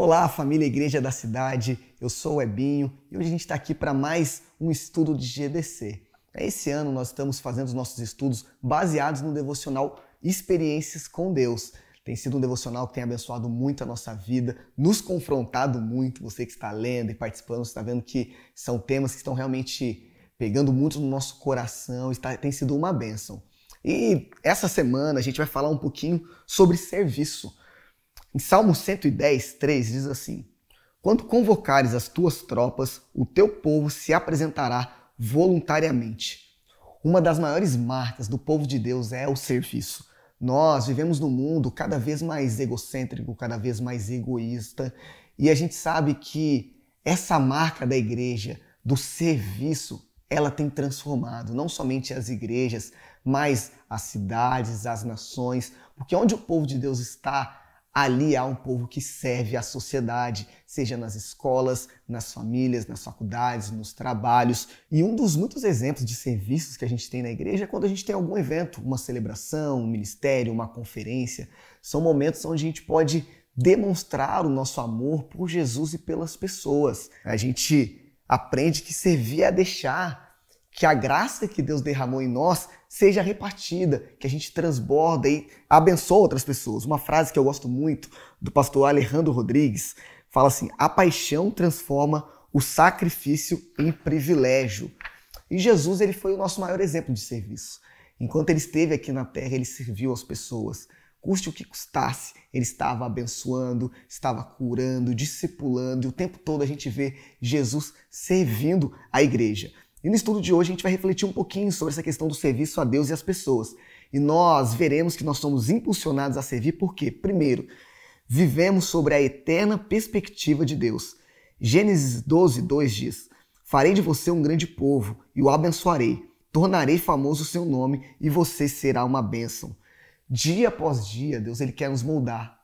Olá, família Igreja da Cidade, eu sou o Ebinho e hoje a gente está aqui para mais um estudo de GDC. É esse ano nós estamos fazendo os nossos estudos baseados no devocional Experiências com Deus. Tem sido um devocional que tem abençoado muito a nossa vida, nos confrontado muito. Você que está lendo e participando, está vendo que são temas que estão realmente pegando muito no nosso coração, está, tem sido uma bênção. E essa semana a gente vai falar um pouquinho sobre serviço em Salmo 110, 3 diz assim: Quando convocares as tuas tropas, o teu povo se apresentará voluntariamente. Uma das maiores marcas do povo de Deus é o serviço. Nós vivemos num mundo cada vez mais egocêntrico, cada vez mais egoísta, e a gente sabe que essa marca da igreja, do serviço, ela tem transformado não somente as igrejas, mas as cidades, as nações, porque onde o povo de Deus está, Ali há um povo que serve à sociedade, seja nas escolas, nas famílias, nas faculdades, nos trabalhos. E um dos muitos exemplos de serviços que a gente tem na igreja é quando a gente tem algum evento, uma celebração, um ministério, uma conferência. São momentos onde a gente pode demonstrar o nosso amor por Jesus e pelas pessoas. A gente aprende que servir é deixar que a graça que Deus derramou em nós seja repartida, que a gente transborda e abençoe outras pessoas. Uma frase que eu gosto muito do pastor Alejandro Rodrigues fala assim: a paixão transforma o sacrifício em privilégio. E Jesus ele foi o nosso maior exemplo de serviço. Enquanto ele esteve aqui na terra, ele serviu as pessoas. Custe o que custasse, ele estava abençoando, estava curando, discipulando, e o tempo todo a gente vê Jesus servindo a igreja. E no estudo de hoje a gente vai refletir um pouquinho sobre essa questão do serviço a Deus e às pessoas. E nós veremos que nós somos impulsionados a servir porque, primeiro, vivemos sobre a eterna perspectiva de Deus. Gênesis 12, 2 diz: Farei de você um grande povo e o abençoarei. Tornarei famoso o seu nome e você será uma bênção. Dia após dia, Deus ele quer nos moldar.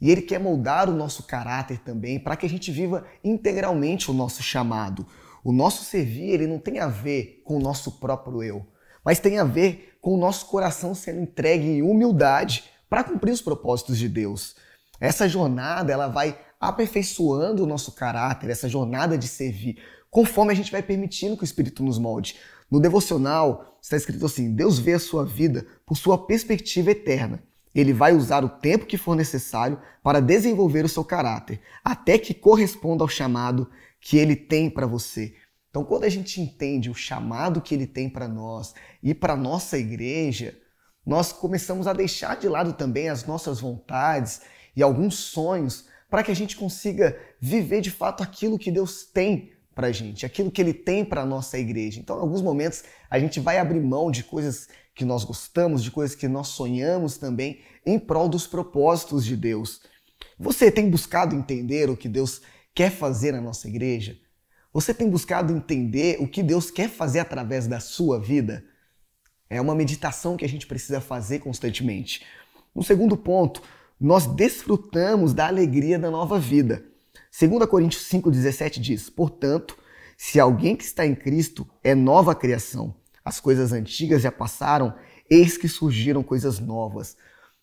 E ele quer moldar o nosso caráter também para que a gente viva integralmente o nosso chamado o nosso servir, ele não tem a ver com o nosso próprio eu, mas tem a ver com o nosso coração sendo entregue em humildade para cumprir os propósitos de Deus. Essa jornada, ela vai aperfeiçoando o nosso caráter, essa jornada de servir, conforme a gente vai permitindo que o Espírito nos molde. No devocional está escrito assim: Deus vê a sua vida por sua perspectiva eterna. Ele vai usar o tempo que for necessário para desenvolver o seu caráter, até que corresponda ao chamado que ele tem para você. Então, quando a gente entende o chamado que ele tem para nós e para nossa igreja, nós começamos a deixar de lado também as nossas vontades e alguns sonhos para que a gente consiga viver de fato aquilo que Deus tem para a gente, aquilo que Ele tem para a nossa igreja. Então, em alguns momentos, a gente vai abrir mão de coisas que nós gostamos, de coisas que nós sonhamos também, em prol dos propósitos de Deus. Você tem buscado entender o que Deus quer fazer na nossa igreja? Você tem buscado entender o que Deus quer fazer através da sua vida? É uma meditação que a gente precisa fazer constantemente. No segundo ponto, nós desfrutamos da alegria da nova vida. 2 Coríntios 5,17 diz: Portanto, se alguém que está em Cristo é nova criação, as coisas antigas já passaram, eis que surgiram coisas novas.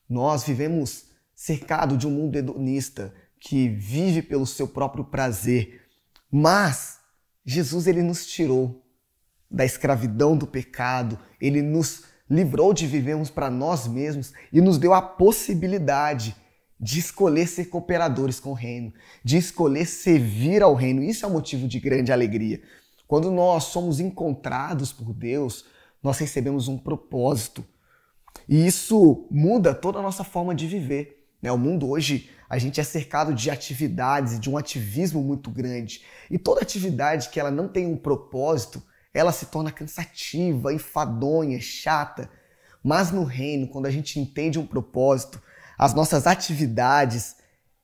Nós vivemos cercado de um mundo hedonista, que vive pelo seu próprio prazer. Mas Jesus ele nos tirou da escravidão do pecado, ele nos livrou de vivermos para nós mesmos e nos deu a possibilidade de escolher ser cooperadores com o reino, de escolher servir ao reino. Isso é um motivo de grande alegria. Quando nós somos encontrados por Deus, nós recebemos um propósito. E isso muda toda a nossa forma de viver. Né? O mundo hoje, a gente é cercado de atividades, de um ativismo muito grande. E toda atividade que ela não tem um propósito, ela se torna cansativa, enfadonha, chata. Mas no reino, quando a gente entende um propósito, as nossas atividades,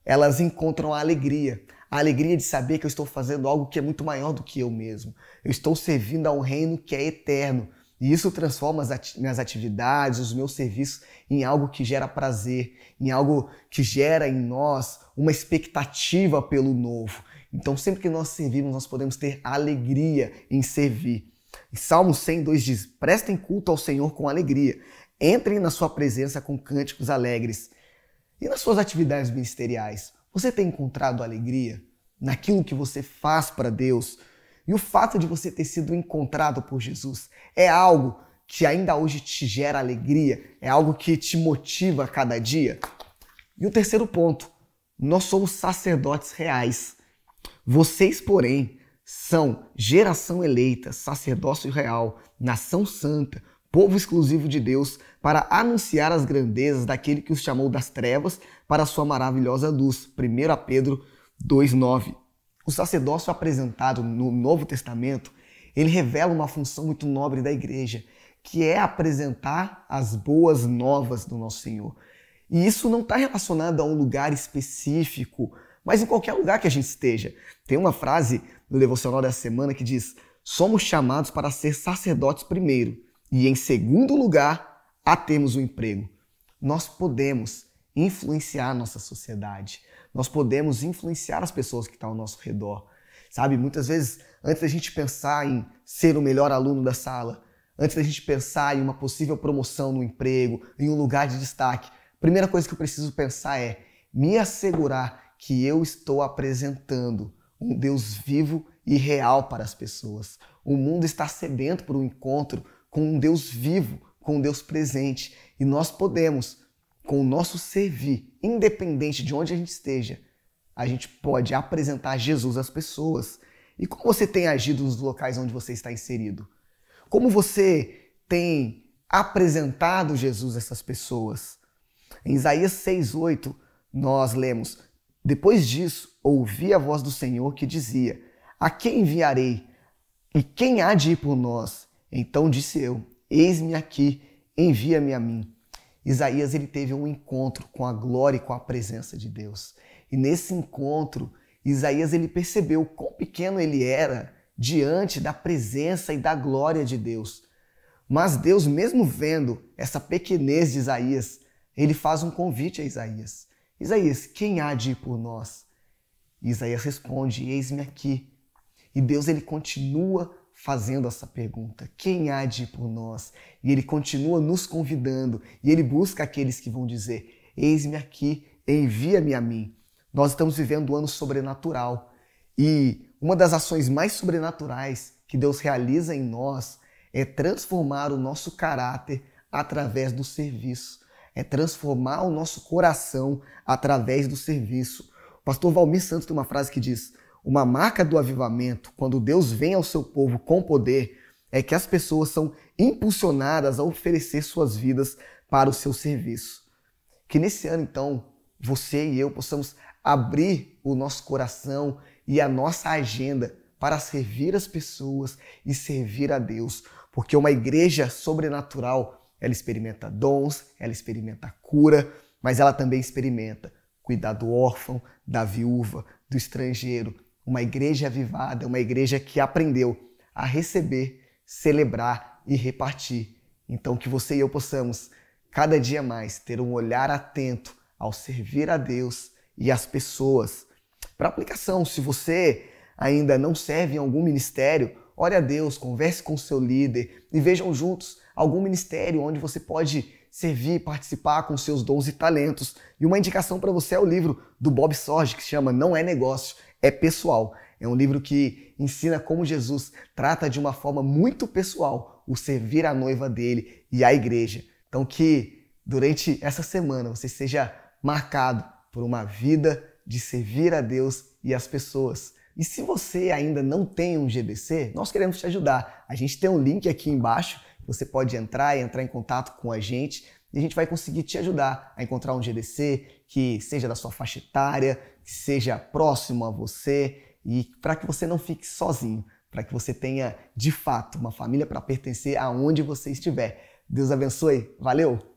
elas encontram a alegria. A alegria de saber que eu estou fazendo algo que é muito maior do que eu mesmo. Eu estou servindo a um reino que é eterno. E isso transforma as ati minhas atividades, os meus serviços em algo que gera prazer, em algo que gera em nós uma expectativa pelo novo. Então, sempre que nós servimos, nós podemos ter alegria em servir. E Salmo 102 diz: Prestem culto ao Senhor com alegria, entrem na sua presença com cânticos alegres. E nas suas atividades ministeriais, você tem encontrado alegria naquilo que você faz para Deus? E o fato de você ter sido encontrado por Jesus é algo que ainda hoje te gera alegria, é algo que te motiva a cada dia. E o terceiro ponto, nós somos sacerdotes reais. Vocês, porém, são geração eleita, sacerdócio real, nação santa, povo exclusivo de Deus, para anunciar as grandezas daquele que os chamou das trevas para a sua maravilhosa luz. 1 Pedro 2,9. O sacerdócio apresentado no Novo Testamento, ele revela uma função muito nobre da igreja, que é apresentar as boas novas do nosso Senhor. E isso não está relacionado a um lugar específico, mas em qualquer lugar que a gente esteja. Tem uma frase no devocional da semana que diz: Somos chamados para ser sacerdotes primeiro, e em segundo lugar, a termos um emprego. Nós podemos influenciar a nossa sociedade. Nós podemos influenciar as pessoas que estão ao nosso redor. Sabe, muitas vezes, antes da gente pensar em ser o melhor aluno da sala, antes da gente pensar em uma possível promoção no emprego, em um lugar de destaque, a primeira coisa que eu preciso pensar é me assegurar que eu estou apresentando um Deus vivo e real para as pessoas. O mundo está sedento por um encontro com um Deus vivo, com um Deus presente, e nós podemos com o nosso servir, independente de onde a gente esteja, a gente pode apresentar Jesus às pessoas. E como você tem agido nos locais onde você está inserido? Como você tem apresentado Jesus a essas pessoas? Em Isaías 6:8 nós lemos: Depois disso, ouvi a voz do Senhor que dizia: A quem enviarei? E quem há de ir por nós? Então disse eu: Eis-me aqui, envia-me a mim. Isaías ele teve um encontro com a glória e com a presença de Deus. E nesse encontro, Isaías ele percebeu quão pequeno ele era diante da presença e da glória de Deus. Mas Deus, mesmo vendo essa pequenez de Isaías, ele faz um convite a Isaías. Isaías, quem há de ir por nós? Isaías responde: Eis-me aqui. E Deus ele continua fazendo essa pergunta: quem há de ir por nós? E ele continua nos convidando e ele busca aqueles que vão dizer: Eis-me aqui, envia-me a mim. Nós estamos vivendo um ano sobrenatural e uma das ações mais sobrenaturais que Deus realiza em nós é transformar o nosso caráter através do serviço, é transformar o nosso coração através do serviço. O pastor Valmir Santos tem uma frase que diz: uma marca do avivamento, quando Deus vem ao seu povo com poder, é que as pessoas são impulsionadas a oferecer suas vidas para o seu serviço. Que nesse ano, então, você e eu possamos abrir o nosso coração e a nossa agenda para servir as pessoas e servir a Deus, porque uma igreja sobrenatural, ela experimenta dons, ela experimenta cura, mas ela também experimenta cuidar do órfão, da viúva, do estrangeiro, uma igreja avivada, uma igreja que aprendeu a receber, celebrar e repartir. Então, que você e eu possamos, cada dia mais, ter um olhar atento ao servir a Deus e às pessoas. Para aplicação, se você ainda não serve em algum ministério, ore a Deus, converse com seu líder e vejam juntos algum ministério onde você pode servir, participar com seus dons e talentos. E uma indicação para você é o livro do Bob Sorge que se chama Não é Negócio é pessoal. É um livro que ensina como Jesus trata de uma forma muito pessoal o servir a noiva dele e a igreja. Então, que durante essa semana você seja marcado por uma vida de servir a Deus e as pessoas. E se você ainda não tem um GDC, nós queremos te ajudar. A gente tem um link aqui embaixo, você pode entrar e entrar em contato com a gente e a gente vai conseguir te ajudar a encontrar um GDC que seja da sua faixa etária, que seja próximo a você e para que você não fique sozinho, para que você tenha de fato uma família para pertencer aonde você estiver. Deus abençoe. Valeu!